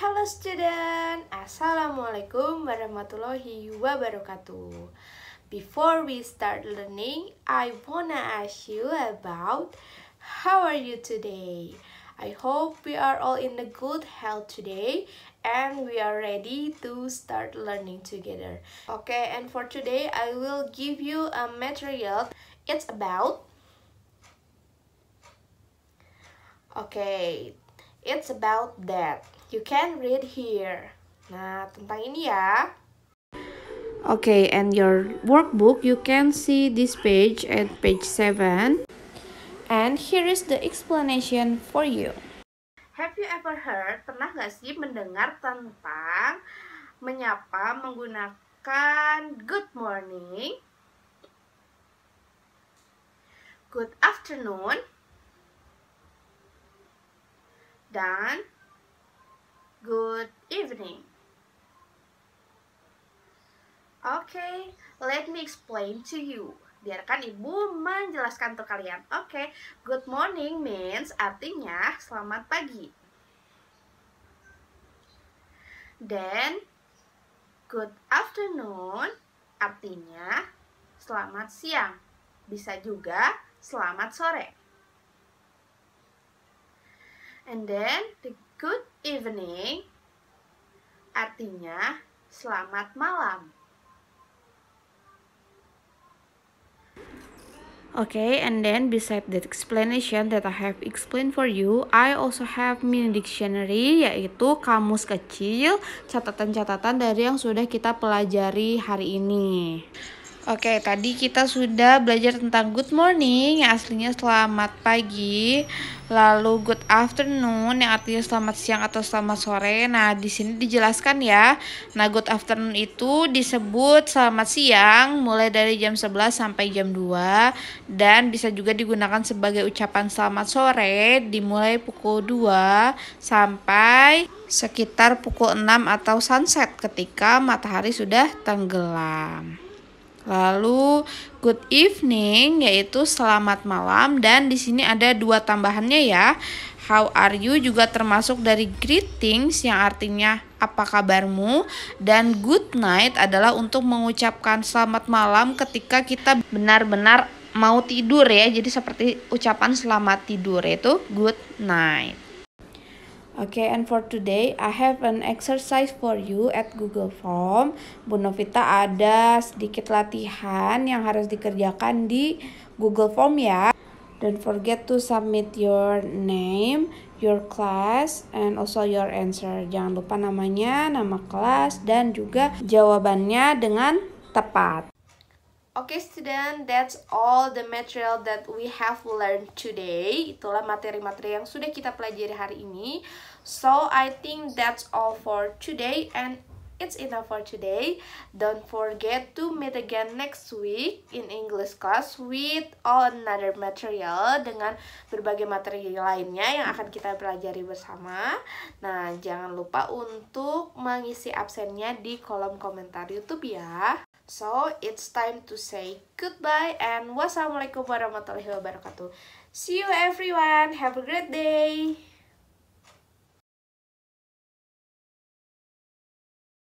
Hello student, Assalamualaikum warahmatullahi wabarakatuh. Before we start learning, I wanna ask you about how are you today? I hope we are all in a good health today and we are ready to start learning together. Okay, and for today I will give you a material. It's about Okay, It's about that. You can read here. Nah, tentang ini ya. Okay, and your workbook, you can see this page at page 7. And here is the explanation for you. Have you ever heard, pernah nggak sih mendengar tentang menyapa menggunakan good morning, good afternoon, dan good evening. Okay, let me explain to you. Biarkan ibu menjelaskan untuk kalian. Oke, okay, good morning means artinya selamat pagi. Then, good afternoon artinya selamat siang. Bisa juga selamat sore. And then the good evening artinya selamat malam. Okay, and then beside that explanation that I have explained for you, I also have mini dictionary yaitu kamus kecil, catatan-catatan dari yang sudah kita pelajari hari ini. Oke, tadi kita sudah belajar tentang good morning yang aslinya selamat pagi, lalu good afternoon yang artinya selamat siang atau selamat sore. Nah, di sini dijelaskan ya. Nah, good afternoon itu disebut selamat siang mulai dari jam 11 sampai jam 2 dan bisa juga digunakan sebagai ucapan selamat sore dimulai pukul 2 sampai sekitar pukul 6 atau sunset ketika matahari sudah tenggelam. Lalu good evening yaitu selamat malam dan di sini ada dua tambahannya ya. How are you juga termasuk dari greetings yang artinya apa kabarmu dan good night adalah untuk mengucapkan selamat malam ketika kita benar-benar mau tidur ya. Jadi seperti ucapan selamat tidur yaitu good night. Okay, and for today, I have an exercise for you at Google Form. Bu Novita ada sedikit latihan yang harus dikerjakan di Google Form ya. Don't forget to submit your name, your class, and also your answer. Jangan lupa namanya, nama kelas, dan juga jawabannya dengan tepat. Oke okay, student, that's all the material that we have learned today. Itulah materi-materi yang sudah kita pelajari hari ini. So I think that's all for today and it's enough for today. Don't forget to meet again next week in English class with all another material dengan berbagai materi lainnya yang akan kita pelajari bersama. Nah, jangan lupa untuk mengisi absennya di kolom komentar YouTube ya. So, it's time to say goodbye and wassalamualaikum warahmatullahi wabarakatuh. See you everyone. Have a great day.